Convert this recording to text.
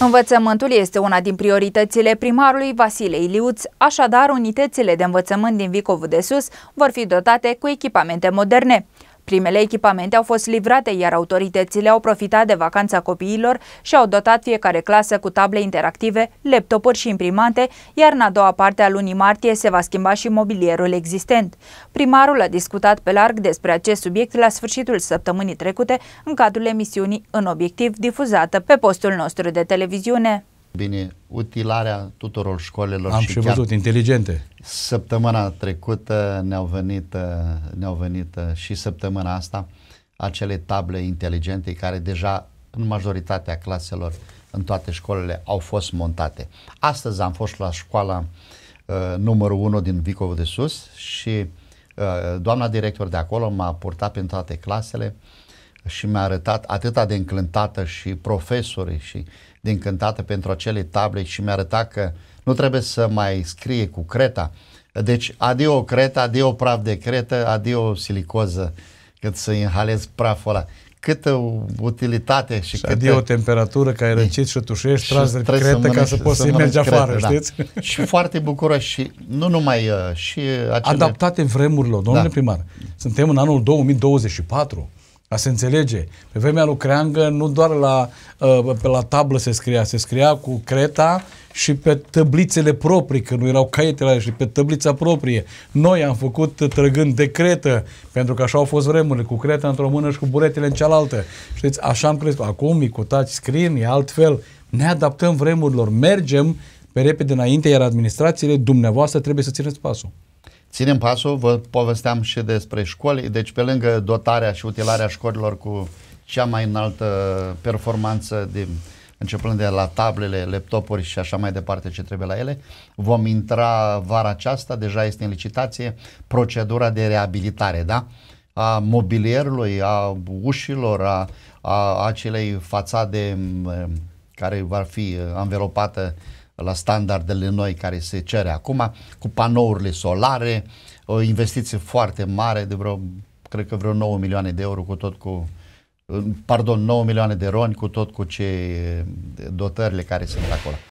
Învățământul este una din prioritățile primarului Vasile Iliuț, așadar unitățile de învățământ din Vicovul de Sus vor fi dotate cu echipamente moderne. Primele echipamente au fost livrate, iar autoritățile au profitat de vacanța copiilor și au dotat fiecare clasă cu table interactive, laptopuri și imprimante, iar în a doua parte a lunii martie se va schimba și mobilierul existent. Primarul a discutat pe larg despre acest subiect la sfârșitul săptămânii trecute în cadrul emisiunii În Obiectiv, difuzată pe postul nostru de televiziune. Bine, utilarea tuturor școlilor Am și, și văzut, inteligente. Săptămâna trecută ne-au venit, uh, ne-au venit uh, și săptămâna asta acele table inteligente care deja în majoritatea claselor în toate școlile au fost montate. Astăzi am fost la școala uh, numărul 1 din Vicovul de Sus și uh, doamna director de acolo m-a purtat prin toate clasele uh, și mi-a arătat atâta de încântată și profesorii și de încântată pentru acele table și mi-a arătat că nu trebuie să mai scrie cu creta. Deci adio creta, adio praf de cretă, adio silicoză, cât să inhalezi praful ăla câtă utilitate și, și câtă... o temperatură care răcit și tușești, tras de cretă ca să poți să mergi afară, cretă, știți? Da. și foarte bucură și nu numai uh, și acele... Adaptate vremurilor, domnule da. primar. Suntem în anul 2024 a se înțelege. Pe vremea lui Creangă nu doar la, uh, pe la tablă se scria, se scria cu creta și pe tăblițele proprii, că nu erau caietele și pe tăblița proprie. Noi am făcut trăgând de cretă, pentru că așa au fost vremurile, cu creta într-o mână și cu buretele în cealaltă. Știți, așa am crezut. Acum, icutați scrin, e altfel. Ne adaptăm vremurilor, mergem pe repede înainte, iar administrațiile dumneavoastră trebuie să țineți pasul. Ținem pasul, vă povesteam și despre școli, deci pe lângă dotarea și utilarea școlilor cu cea mai înaltă performanță din începând de la tablele, laptopuri și așa mai departe ce trebuie la ele. Vom intra vara aceasta, deja este în licitație, procedura de reabilitare, da? A mobilierului, a ușilor, a, a acelei fațade care va fi uh, anvelopată uh, la standardele noi care se cere acum, cu panourile solare, o investiție foarte mare de vreo, cred că vreo 9 milioane de euro cu tot cu pardon, 9 milioane de roni cu tot cu ce dotările care sunt acolo.